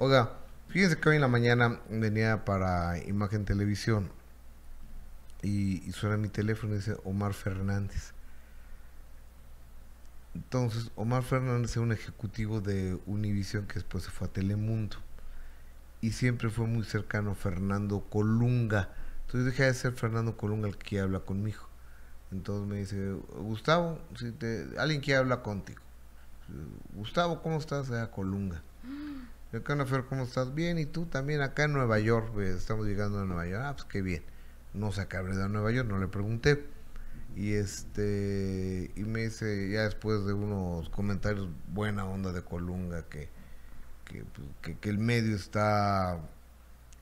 Oiga, fíjense que hoy en la mañana venía para Imagen Televisión y, suena mi teléfono y dice Omar Fernández. Entonces, Omar Fernández es un ejecutivo de Univision que después se fue a Telemundo. Y siempre fue muy cercano Fernando Colunga. Entonces dejé de ser Fernando Colunga el que habla conmigo. Entonces me dice, Gustavo, alguien que habla contigo. Gustavo, ¿cómo estás? sea ah, Colunga. Canafer, ¿cómo estás? Bien, y tú también acá en Nueva York, eh, estamos llegando a Nueva York. Ah, pues qué bien. No se acabe de Nueva York, no le pregunté. Y este, y me dice, ya después de unos comentarios buena onda de Colunga, pues, que, que, el medio está.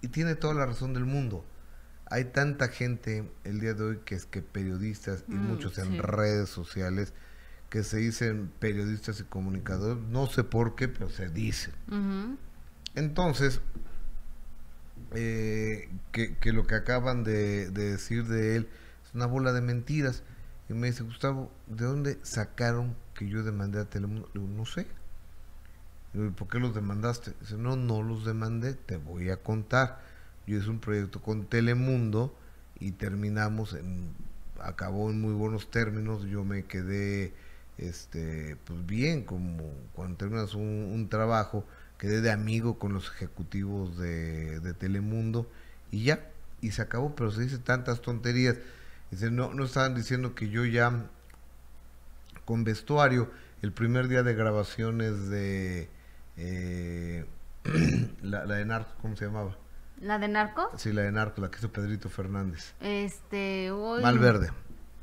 Y tiene toda la razón del mundo hay tanta gente el día de hoy que es que periodistas y mm, muchos en redes sociales que se dicen periodistas y comunicadores, no sé por qué, pero se dice, Entonces, eh, que, lo que acaban de, decir de él es una bola de mentiras. Y me dice, Gustavo, ¿de dónde sacaron que yo demandé a Telemundo? Le digo, no sé. Le ¿por qué los demandaste? Dice, no, no los demandé, te voy a contar. Yo hice un proyecto con Telemundo y terminamos en, acabó en muy buenos términos, yo me quedé este, pues bien, como cuando terminas un, trabajo, quedé de amigo con los ejecutivos de, Telemundo y ya, y se acabó, pero se dice tantas tonterías. Dice, no, no estaban diciendo que yo ya con vestuario, el primer día de grabaciones de eh, la, de narco, ¿cómo se llamaba? ¿La de narco? Sí, la de narco, la que hizo Pedrito Fernández. Este, hoy... Malverde,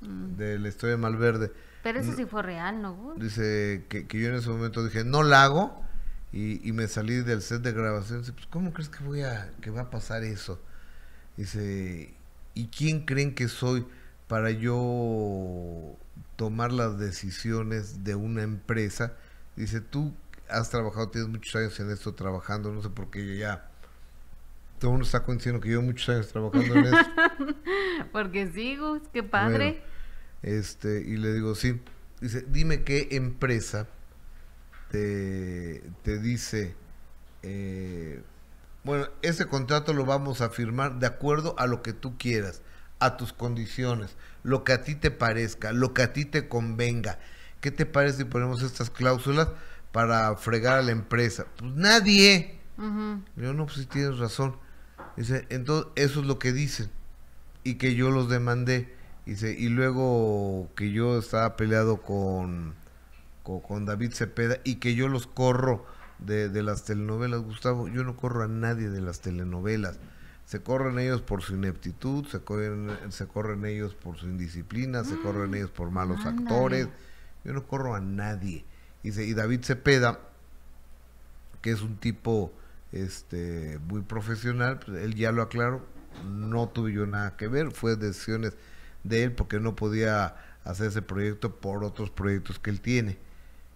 mm. de la historia de Malverde pero eso sí fue real, ¿no? Dice que, que yo en ese momento dije, no la hago. Y, me salí del set de grabación. Dice, pues, ¿cómo crees que, voy a, que va a pasar eso? Dice, ¿y quién creen que soy para yo tomar las decisiones de una empresa? Dice, tú has trabajado, tienes muchos años en esto trabajando, no sé por qué yo ya... Todo el mundo está coincidiendo que yo muchos años trabajando en esto. Porque sí, Gus, qué padre. Este, y le digo, sí. Dice, dime qué empresa te, te dice, eh, bueno, ese contrato lo vamos a firmar de acuerdo a lo que tú quieras, a tus condiciones, lo que a ti te parezca, lo que a ti te convenga. ¿Qué te parece si ponemos estas cláusulas para fregar a la empresa? Pues nadie. Yo no, pues si tienes razón. Dice, entonces eso es lo que dicen y que yo los demandé y, y luego que yo estaba peleado con, con, David Cepeda y que yo los corro de, las telenovelas, Gustavo, yo no corro a nadie de las telenovelas. Se corren ellos por su ineptitud, se corren, se corren ellos por su indisciplina, se mm, corren ellos por malos actores. Yo no corro a nadie. Y, y David Cepeda, que es un tipo este muy profesional, pues, él ya lo aclaró, no tuve yo nada que ver, fue decisiones de él porque no podía hacer ese proyecto por otros proyectos que él tiene.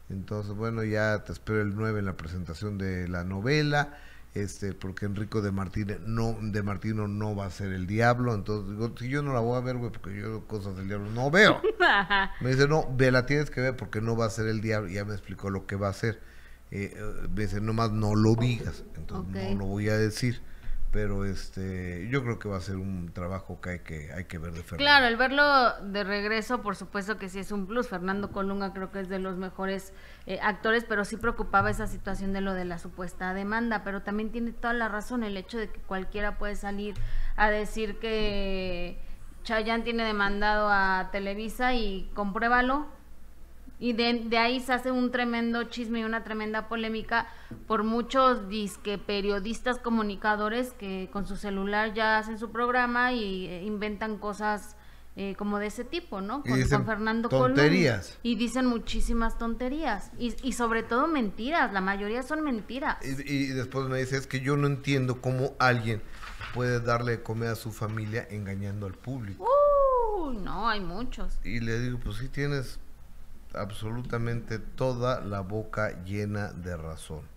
Entonces, bueno, ya te espero el 9 en la presentación de la novela, este, porque Enrico de Martín no, de Martino no va a ser el diablo. Entonces, digo, si yo no la voy a ver, güey, porque yo cosas del diablo no veo. me dice, no, ve, la tienes que ver porque no va a ser el diablo. ya me explicó lo que va a ser. Eh, me dice, nomás no lo digas. Entonces, no lo voy a decir pero este yo creo que va a ser un trabajo que hay que hay que ver de Fernando. Claro, el verlo de regreso, por supuesto que sí es un plus. Fernando Colunga creo que es de los mejores eh, actores, pero sí preocupaba esa situación de lo de la supuesta demanda, pero también tiene toda la razón el hecho de que cualquiera puede salir a decir que Chayanne tiene demandado a Televisa y compruébalo, y de, ahí se hace un tremendo chisme y una tremenda polémica por muchos disque periodistas comunicadores que con su celular ya hacen su programa y eh, inventan cosas eh, como de ese tipo, ¿no? Con, y dicen Fernando tonterías. y dicen muchísimas tonterías. Y, sobre todo mentiras, la mayoría son mentiras. Y, después me dice, es que yo no entiendo cómo alguien puede darle de comer a su familia engañando al público. Uy, no, hay muchos. Y le digo, pues sí tienes absolutamente toda la boca llena de razón.